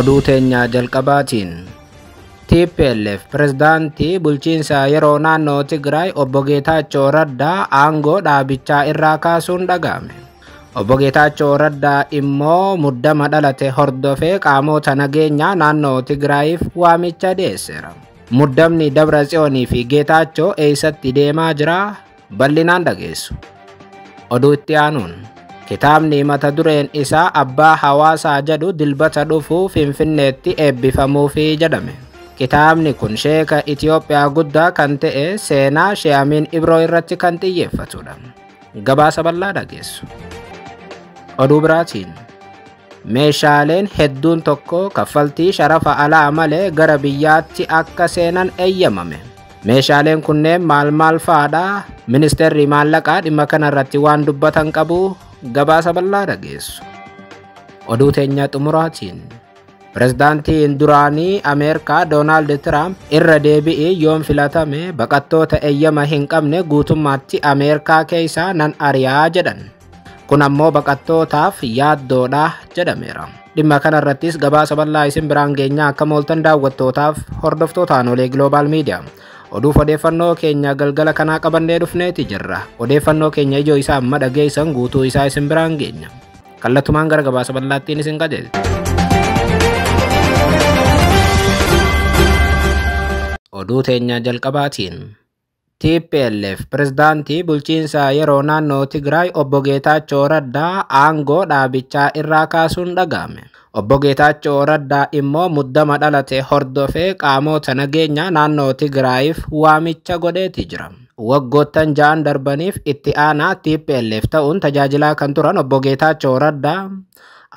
oduu teenyaa jalqabaatiin TPLF pirezidaantii bulchiinsa yeroo naannoo Tigraay obbo Geetaachoo Raddaa aangoo dhaabichaa irraa kaasuun dhaga'ame. Obbo Geetaachoo Raddaa immoo muddama dhalate hordofee qaamota nageenyaa naannoo Tigraayiif waamicha dhiyeesseera. Muddamni Dabra Tsiyoonii fi Geetaachoo eessatti deemaa jira? Bal'inaan dhageessu. Oduu itti aanuun. Kitaabni mata dureen isaa abbaa hawaasaa jedhu dilbata dhufuu Finfinneetti eebbifamuufii jedhame. Kitaabni kun sheeka Itiyoophiyaa guddaa kan ta'e seenaa She'amiin Ibroo irratti kan xiyyeeffatudha. Gabaasa bal'aa dhageessu. Oduu biraatiin meeshaaleen hedduun tokko kaffaltii sharafa alaa malee gara biyyaatti akka seenan eeyyamame. Meeshaaleen kunneen maal maal fa'aadha? Ministeerri maallaqaa dhimma kanarratti waan dubbatan qabu gabaasa bal'aa dhageessu. Oduu teenya xumuraatiin. pirezidaantiin duraanii Ameerikaa Doonaald Tiraamp irra deebii yoom filatame baqattoota eeyyama hin qabne guutummaatti Ameerikaa keessaa nan ariyaa jedhan. Kun ammoo baqattootaaf yaaddoodha jedhameera. Dhimma kanarrattis gabaasa bal'aa isin biraan geenyaa akka mooltan daawwattootaaf hordoftootaan olee Global Media. Oduuf odeeffannoo keenya galgala kanaa qabannee dhufneeti jirra odeeffannoo keenya ijoo isaa amma dhageessan guutuu isaa isin biraan geenya kallattumaan gara gabaasa bal'aattiin isin qajeelcha. oduu teenya jalqabaatiin TPLF Presidenti bulchinsa yeroo naannoo Tigraay obbo Geetaachoo Raddaa aangoo dhaabichaa irraa kaasuun dhaga'ame. Obbo Geetaachoo Raddaa immoo muddama dhalate hordofee qaamota nageenya naannoo Tigraayiif waamicha godheeti jira. Waggoottan ja'an darbaniif itti aanaa TPLF ta'uun tajaajilaa kan turan obbo Geetaachoo Raddaa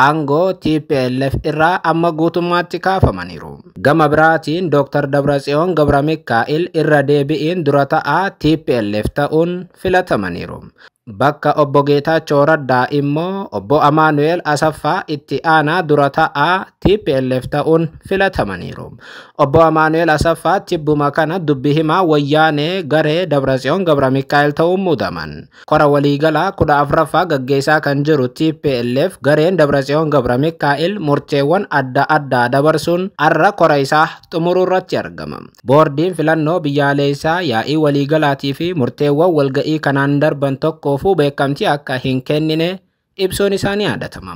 aangoo TPLF irraa amma guutummaatti kaafamaniiru. Gama biraatiin Dr. Dabratsiyoon Gabra Mikaa'il irra deebi'iin dura ta'aa TPLF ta'uun filatamaniiru. Bakka obbo Geeta Choradaa immoo obbo Amaanu'eel Asaffaa itti aanaa dura ta'aa TPLF ta'uun filatamaniiru. Obbo Amaanu'eel Asaffaa tibbuma kana dubbi himaa wayyaanee garee Dabratsiyoon Gabra Mikaa'el ta'uun muudaman. Kora waliigalaa kudha gaggeessaa kan jiru TPLF gareen Dabratsiyoon Gabra Mikaa'el murteewwan adda addaa dabarsuun arra kora isaa xumuruu irratti argama. Boordiin filannoo biyyaalessaa yaa'ii waliigalaatii fi murteewwan walga'ii kanaan darban tokko Kanaafuu beekamtii akka hin kennine ibsuun isaanii yaadatama.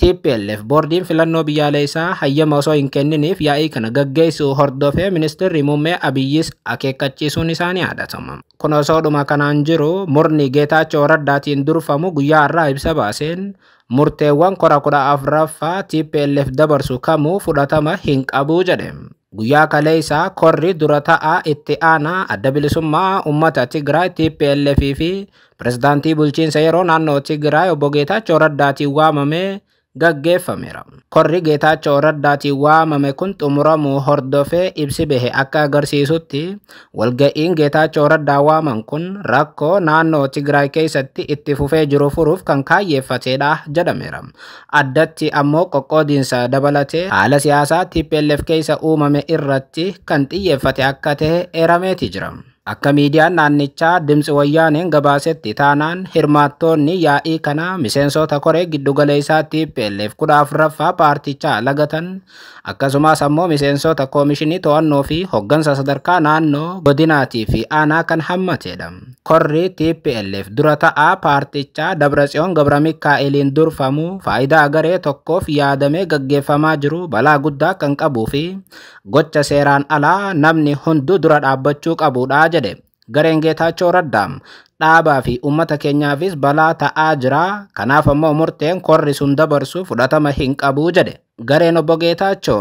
TPLF boordiin filannoo biyyaalaa isaa hayyama osoo hin kenniniif yaa'ii kana gaggeessu hordofee ministeerri muummee Abiyyis akeekkachiisuun isaanii yaadatama. Kun osoo dhuma kanaan jiru murni Geetaachoo Raddaatiin durfamu guyyaa irraa ibsa baaseen murteewwan kora kudha afuraffaa TPLF dabarsu kamuu fudhatama hin qabu jedhe. Guyyaa kaleessa korri dura ta'a itti aanaa adda bilisummaa uummata Tigraay TPLF fi pirezidaantii bulchiinsa yeroo naannoo Tigraay obbo Geetaachoo Raddaatiif waamamee gaggeeffameera. Korri Geetaachoo Raddaatiin waamame kun xumuramuu hordofee ibsi bahe akka agarsiisutti walga'iin Geetaachoo Raddaa waaman kun rakkoo naannoo Tigraay keessatti itti fufee jiru furuuf kan kaayyeeffateedha jedhameera. Addatti ammoo qoqqoodiinsa dabalatee haala siyaasaa TPLF keessa uumame irratti kan xiyyeeffate akka ta'e erameeti jira. akka miidiyaan naannichaa Dimtsi Wayyaaneen gabaasetti taanaan hirmaattoonni yaa'ii kana miseensota koree giddugala isaatti PLF kudha afuraffaa paartichaa lagatan akkasumas ammoo miseensota koomishinii to'annoo fi hooggansa sadarkaa naannoo godinaatii fi aanaa kan hammatedha. Korri TPLF dura ta'a paartichaa Dabratsiyoon Gabramikaa'eliin durfamu faayidaa garee tokkoof yaadamee gaggeeffamaa jiru balaa guddaa kan qabuu fi gocha seeraan alaa namni hunduu dura dhaabbachuu qabudha jedhe gareen geetaachoo raddaam dhaabaa fi uummata keenyaafis balaa ta'aa jiraa kanaaf ammoo murteen korri sun dabarsu fudhatama hin qabu jedhe gareen obbo Geetaachoo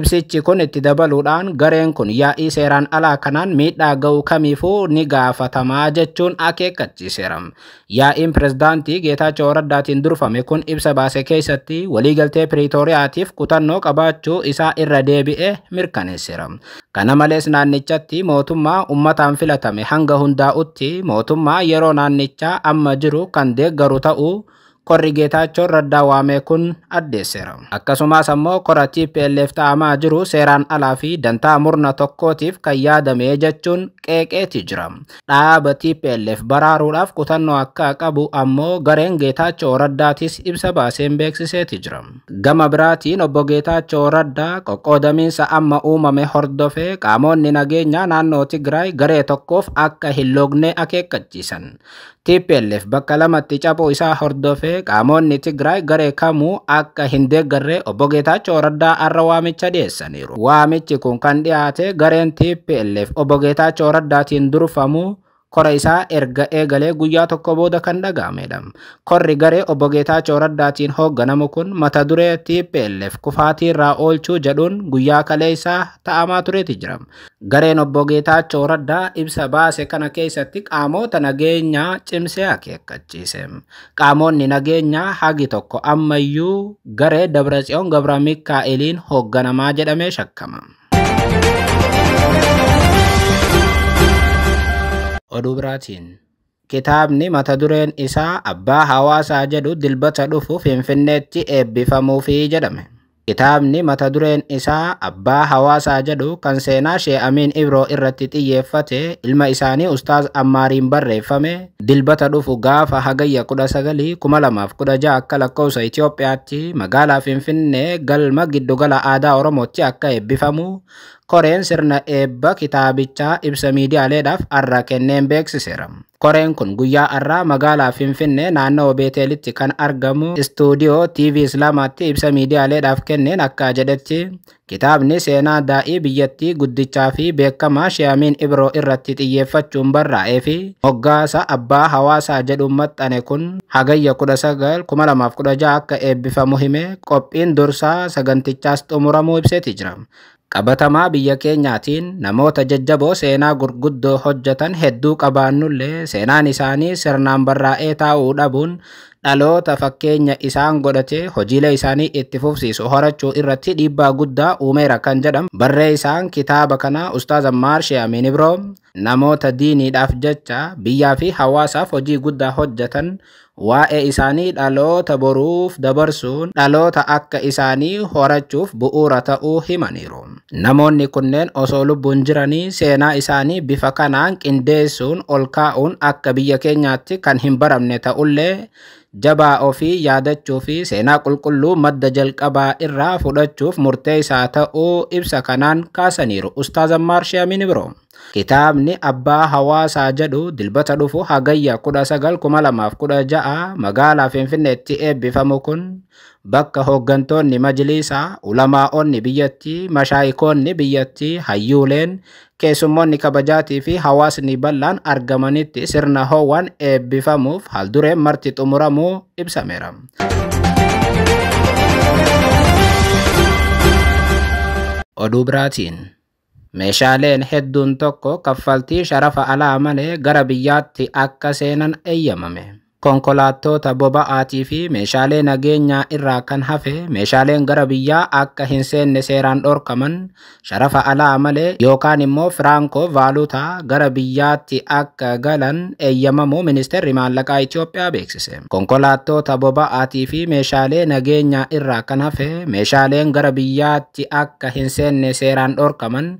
ibsichi kun itti dabaluudhaan gareen kun yaa'ii seeraan alaa kanaan miidhaa ga'u kamiifuu ni gaafatamaa jechuun akeekkachiiseera. Yaa'iin pirezidaantii Geetaachoo Raddaatiin durfame kun ibsa baase keessatti waliigaltee Piriitooriyaatiif kutannoo qabaachuu isaa irra deebi'e mirkaneesseera. Kana malees naannichatti mootummaa uummataan filatame hanga hundaa'utti mootummaa yeroo naannichaa amma jiru kan deeggaru ta'uu Korri Geetaachoo Raddaa waamee kun addeesseera. Akkasumas ammoo qora TPLF ta'amaa jiru seeraan alaa fi dantaa murna tokkootiif kan yaadame jechuun qeeqeeti jira. Dhaaba TPLF baraaruudhaaf kutannoo akka qabu ammoo gareen Geetaachoo Raddaatis ibsa baaseen beeksiseeti jira. Gama biraatiin obbo Geetaachoo Raddaa qoqqoodamiinsa amma uumame hordofee qaamonni nageenyaa naannoo Tigraay garee tokkoof akka hin logne akeekkachiisan. TPLF bakka lamatti cabuu isaa hordofee qaamonni Tigraay garee kamuu akka hin deeggarre obbo Geetaachoo Raddaa har'a waamicha dhiyeessaniiru. Waamichi kun kan dhiyaate gareen TPLF obbo Geetaachoo durfamuu kora isaa erga eegalee guyyaa tokko booda kan dhaga'amedha. Korri garee obbo Geetaachoo Raddaatiin hoogganamu kun mata duree TPLF kufaatii irraa oolchuu jedhuun guyyaa kalee ta'amaa tureeti jiram Gareen obbo Geetaachoo Raddaa ibsa baase kana keessatti qaamota nageenyaa cimsee akeekkachiise. Qaamoonni nageenyaa hagi tokko ammayyuu garee Dabratsiyoon Gabra Mikaa'eliin hoogganamaa jedhamee shakkama. odubratin. Kitabni Kitaabni isa dureen isaa abbaa hawaasaa jedhu dilbata dhufu finfinneetti eebbifamuufii jedhame. Kitaabni mata dureen isaa abbaa hawaasaa jedhu kan seenaa Shee Amiin Ibroo irratti ilma isani ustaz Ammaariin barreeffame dilbata dhufu kudasagali kumalamaf 19 akka lakkoofsa Itoophiyaatti magaalaa Finfinnee galma giddugala aadaa Oromootti akka eebbifamu koreen sirna eebba kitaabichaa ibsa miidiyaaleedhaaf arraa kenneen beeksiseera. Koreen kun guyyaa arraa magaalaa Finfinnee naannoo Beetelitti kan argamu istuudiyoo TV Islaamaatti ibsa miidiyaaleedhaaf kenneen akka jedhetti kitaabni seenaa daa'ii biyyattii guddichaa fi beekamaa Shiyaamiin Ibiroo irratti xiyyeeffachuun barraa'ee fi moggaasa abbaa hawaasaa jedhuun maxxane kun hagayya 19 2016 akka eebbifamu hime qophiin dursaa sagantichaas xumuramuu ibseeti jira. qabatamaa biyya keenyaatiin namoota jajjaboo seenaa gurguddoo hojjetan hedduu qabaannullee seenaan isaanii sirnaan barraa'ee taa'uu dhabuun dhaloota fakkeenya isaan godhatee hojiilee isaanii itti fufsiisu horachuu irratti dhiibbaa guddaa uumeera kan jedham barree isaan kitaaba kanaa Ustaaz Ammaar She'amiin Ibroom namoota diiniidhaaf jecha biyyaa fi hawaasaaf hojii guddaa hojjetan waa'ee isaanii dhaloota boruuf dabarsuun dhaloota akka isaanii horachuuf bu'uura ta'uu himaniiru. Namoonni kunneen osoo lubbuun jiranii seenaa isaanii bifa kanaan qindeessuun ol kaa'uun akka biyya keenyaatti kan hin baramne ta'ullee jabaa ofii yaadachuu fi seenaa qulqulluu madda jalqabaa irraa fudhachuuf murtee isaa ta'uu ibsa kanaan kaasaniiru. Ustaazan Maarshiyaa Minibiroo. Kitaabni Abbaa Hawaasaa jedhu dilbata dhufu hagayya 1916 magaalaa Finfinneetti eebbifamu kun bakka hooggantoonni majilisaa ulamaa'onni biyyattii, mashaayikoonni biyyattii, hayyuuleen, keessummoonni kabajaatii fi hawaasni bal'aan argamanitti sirna hoowwan eebbifamuuf haldureen marti xumuramuu ibsameera. Oduu biraatiin. meeshaaleen hedduun tokko kaffaltii sharafa alaamalee gara biyyaatti akka seenan eeyyamame. konkolaattota boba'aatii fi meeshaalee nageenyaa irraa kan hafe meeshaaleen gara biyyaa akka hin seenne seeraan dhorkaman sharafa alaa malee yookaan immoo firaanko vaalutaa gara biyyaatti akka galan eeyyamamu ministeerri maallaqaa Itoophiyaa beeksise. Konkolaattota boba'aatii fi meeshaalee nageenyaa irraa kan hafe meeshaaleen gara biyyaatti akka hin seenne seeraan dhorkaman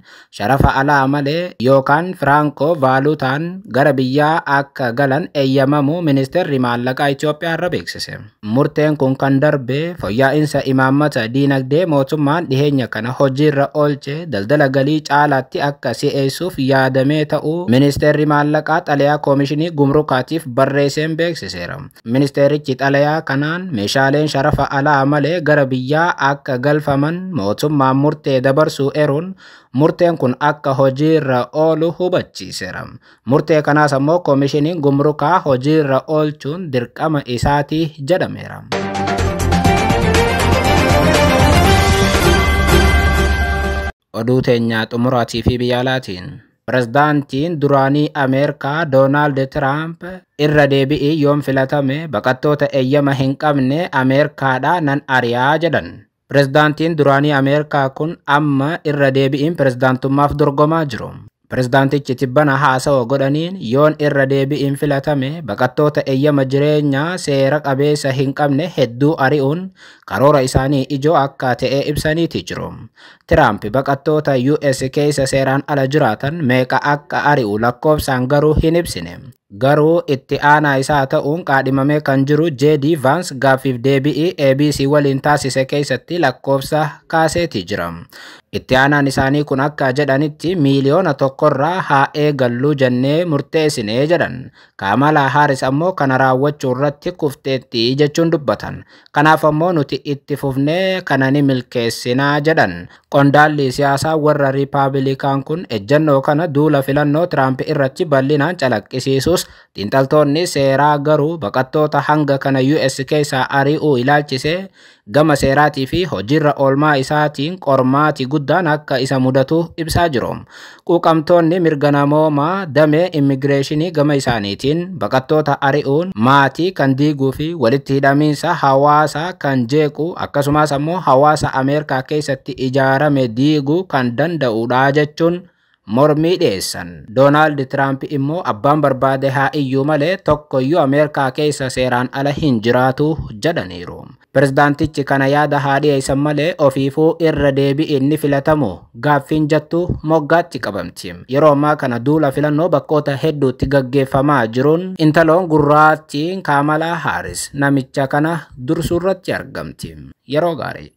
sharafa alaa malee yookaan firaanko vaalutaan gara biyyaa akka galan eeyyamamu ministeerri warri maallaqaa Itoophiyaa irra beeksise. Murteen kun kan darbe fayyaa'insa imaammata diinagdee mootummaan dhiheenya kana hojiirra oolche daldala galii caalaatti akka si'eessuuf yaadamee ta'uu ministeerri maallaqaa xalayaa koomishinii gumrukaatiif barreesseen beeksiseera. Ministeerichi xalayaa kanaan meeshaaleen sharafa alaa malee gara biyyaa akka galfaman mootummaan murtee dabarsuu eeruun Murteen kun akka irra oolu hubachiiseera. Murtee kanaas ammoo koomishiniin gumrukaa irra oolchuun dirqama isaatii jedhameera. Oduu teenyaa xumuraatii fi biyyaalaatiin. Pireezdaantiin duraanii Ameerikaa Doonaald Tiraamp irra deebi'ii yoom filatame baqattoota eeyyama hin qabne Ameerikaadhaa nan ari'aa jedhan. Pireezdaantiin duraanii Ameerikaa kun amma irra deebi'in pirezidaantummaaf dorgomaa jiru. Pireezdaantichi tibbana haasawaa godhaniin yoon irra deebi'iin filatame baqattoota eeyyama jireenyaa seera qabeessa hin qabne hedduu ari'uun karoora isaanii ijoo akka ta'e ibsaniiti jiru. Tiraamp baqattoota US keessa seeraan ala jiraatan meeqa akka ari'u lakkoofsaan garuu hin ibsine. garuu itti aanaa isaa ta'uun qaadhimamee kan jiru JD Vance gaaffiif deebi'i ABC waliin taasise keessatti lakkoofsa kaaseeti jira. Itti aanaan isaanii kun akka jedhanitti miiliyoona tokkorraa haa eegalluu jennee murteessinee jedhan. Kamalaa Haaris ammoo kana raawwachuu irratti kufteettii jechuun dubbatan. Kanaaf ammoo nuti itti fufnee kana ni milkeessinaa jedhan. Qondaalli siyaasaa warra Riippaabilikaan kun ejjennoo kana duula filannoo Tiraamp irratti bal'inaan calaqqisiisus ta'us seeraa garuu baqattoota hanga kana US keessaa ari'uu ilaalchise gama seeraatii fi hojiirra oolmaa isaatiin qormaatii guddaan akka isa mudatu ibsaa jiru. Quuqamtoonni mirganamoomaa damee immigireeshinii gama isaaniitiin baqattoota ari'uun maatii kan diiguu fi walitti hidhamiinsa hawaasa kan jeequ akkasumas immoo hawaasa Ameerikaa keessatti ijaarame diiguu kan danda'udha jechuun mormii dhiyeessan doonaald tiraamp immoo abbaan barbaade haa iyyuu malee tokkoyyuu ameerikaa keessa seeraan ala hin jiraatu jedhaniiru pirezidaantichi kana yaada haa dhiyeessan malee ofiifuu irra deebii inni filatamu gaaffiin jettu moggaatti qabamti yeroo ammaa kana duula filannoo bakkoota hedduutti gaggeeffamaa jiruun intaloon gurraattiin kaamalaa haaris namicha kana dursuurratti argamti yeroo gaarii